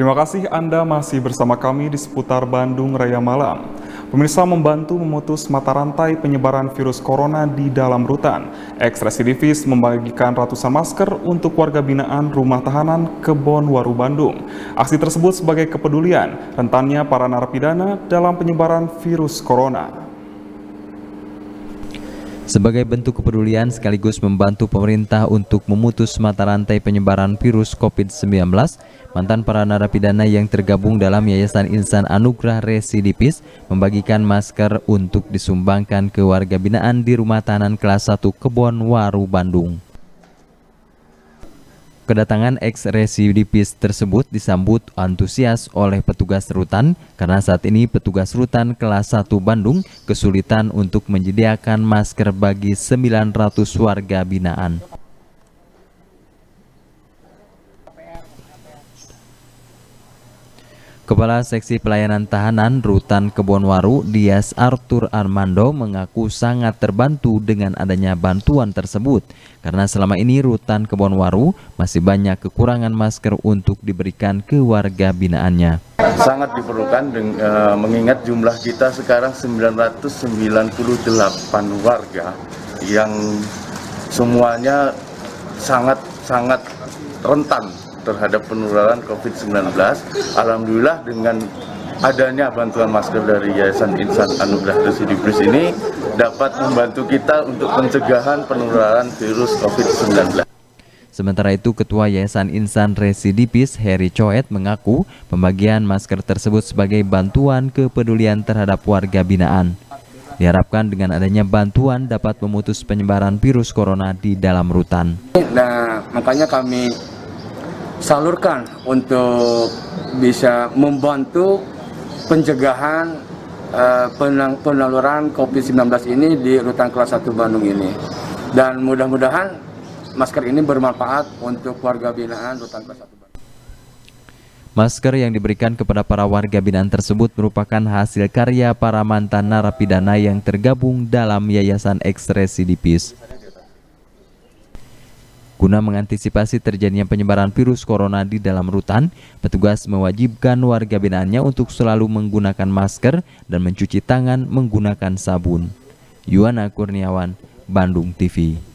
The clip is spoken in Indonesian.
Terima kasih Anda masih bersama kami di seputar Bandung Raya Malam. Pemirsa membantu memutus mata rantai penyebaran virus corona di dalam rutan. Ekstresidivis membagikan ratusan masker untuk warga binaan rumah tahanan Kebon Waru Bandung. Aksi tersebut sebagai kepedulian rentannya para narapidana dalam penyebaran virus corona sebagai bentuk kepedulian sekaligus membantu pemerintah untuk memutus mata rantai penyebaran virus COVID-19, mantan para narapidana yang tergabung dalam Yayasan Insan Anugrah Residivis membagikan masker untuk disumbangkan ke warga binaan di rumah tahanan kelas 1 Kebon Waru, Bandung. Kedatangan ex-residivis tersebut disambut antusias oleh petugas rutan karena saat ini petugas rutan kelas 1 Bandung kesulitan untuk menyediakan masker bagi 900 warga binaan. Kepala Seksi Pelayanan Tahanan Rutan Kebonwaru, Dias Arthur Armando mengaku sangat terbantu dengan adanya bantuan tersebut karena selama ini Rutan Kebonwaru masih banyak kekurangan masker untuk diberikan ke warga binaannya. Sangat diperlukan dengan, eh, mengingat jumlah kita sekarang 998 warga yang semuanya sangat-sangat rentan terhadap penularan COVID-19. Alhamdulillah dengan adanya bantuan masker dari Yayasan Insan Anugerah Residibris ini dapat membantu kita untuk pencegahan penularan virus COVID-19. Sementara itu, Ketua Yayasan Insan Residipis Heri Coet mengaku pembagian masker tersebut sebagai bantuan kepedulian terhadap warga binaan. Diharapkan dengan adanya bantuan dapat memutus penyebaran virus corona di dalam rutan. Nah, makanya kami salurkan untuk bisa membantu pencegahan uh, eh, penaluran COVID-19 ini di rutan kelas 1 Bandung ini. Dan mudah-mudahan masker ini bermanfaat untuk warga binaan rutan kelas 1 Bandung. Masker yang diberikan kepada para warga binaan tersebut merupakan hasil karya para mantan narapidana yang tergabung dalam Yayasan Ekstresi Dipis. Guna mengantisipasi terjadinya penyebaran virus corona di dalam rutan, petugas mewajibkan warga binaannya untuk selalu menggunakan masker dan mencuci tangan menggunakan sabun. Yuana Kurniawan, Bandung TV